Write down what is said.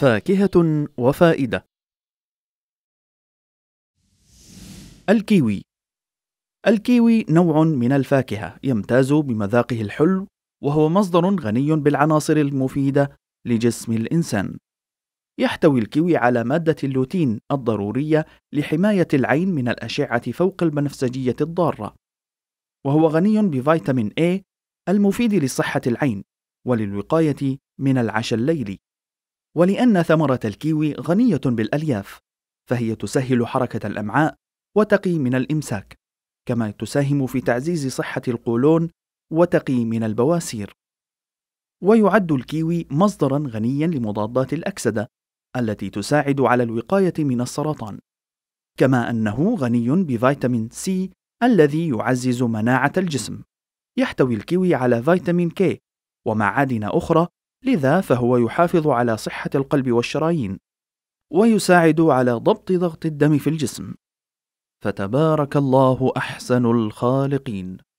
فاكهة وفائدة الكيوي الكيوي نوع من الفاكهة يمتاز بمذاقه الحلو وهو مصدر غني بالعناصر المفيدة لجسم الإنسان يحتوي الكيوي على مادة اللوتين الضرورية لحماية العين من الأشعة فوق البنفسجية الضارة وهو غني بفيتامين A المفيد لصحة العين وللوقاية من العشاء الليلي ولأن ثمرة الكيوي غنية بالألياف فهي تسهل حركة الأمعاء وتقي من الإمساك كما تساهم في تعزيز صحة القولون وتقي من البواسير ويعد الكيوي مصدرا غنيا لمضادات الأكسدة التي تساعد على الوقاية من السرطان كما أنه غني بفيتامين سي الذي يعزز مناعة الجسم يحتوي الكيوي على فيتامين كي ومعادن أخرى لذا فهو يحافظ على صحة القلب والشرايين، ويساعد على ضبط ضغط الدم في الجسم. فتبارك الله أحسن الخالقين.